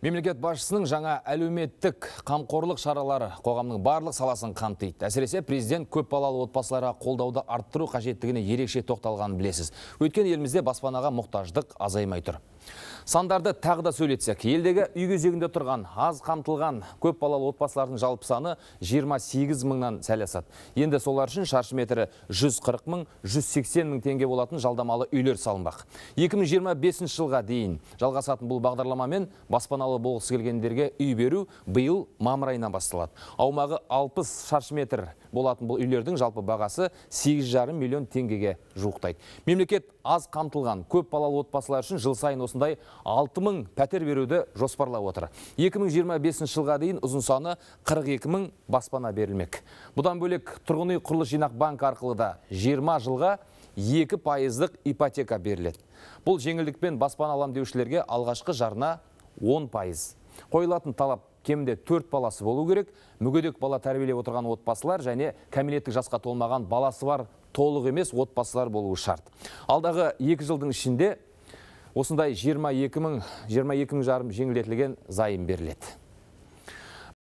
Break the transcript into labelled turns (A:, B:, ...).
A: Мемлекет башысының жаңа әлеуметтік қамқорлық шаралары қоғамның барлық саласын қамтиды. Әсіресе президент көп балалы отбасыларға қолдауды арттыру қажеттігіне ерекше тоқталғанын білесіз. Өткен елімізде баспанаға мұқтаждық азаймай тұр. Сандарды тағы да сөйлетсек, елдегі үйгізегінде тұрған аз қамтылған көп балалы отбасылардың жалпы саны 28 мыңнан сәл Енді солар үшін шаршы метрі 140 мың, 180 мың теңге болатын жалдамалы үйлер салынбақ. 2025 жылға дейін жалғасатын бұл бағдарламамен баспаналы болғысы келгендерге үй беру биыл мамыр айынан басталады. Аумағы 60 шаршы метр болатын бұл үйлердің жалпы бағасы 8,5 миллион теңгеге жуықтайды. Мемлекет аз қамтылған көп балалы отбасылар үшін жыл сайын осындай 6000 пәтер беруді жоспарлап отыр 2025 жылға дейін ұзын саны екі мың баспана берілмек бұдан бөлек тұрғын үй құрылыс жинақ банкі арқылы да 20 жылға екі пайыздық ипотека беріледі бұл жеңілдікпен баспана алам деушілерге алғашқы жарна 10 пайыз қойылатын талап кемінде төрт баласы болу керек мүгедек бала тәрбиелеп отырған отбасылар және кәмелеттік жасқа толмаған баласы бар толық емес отбасылар болуы шарт алдағы екі жылдың ішінде осындай 22 мың жарым женгілетілген зайым беріледі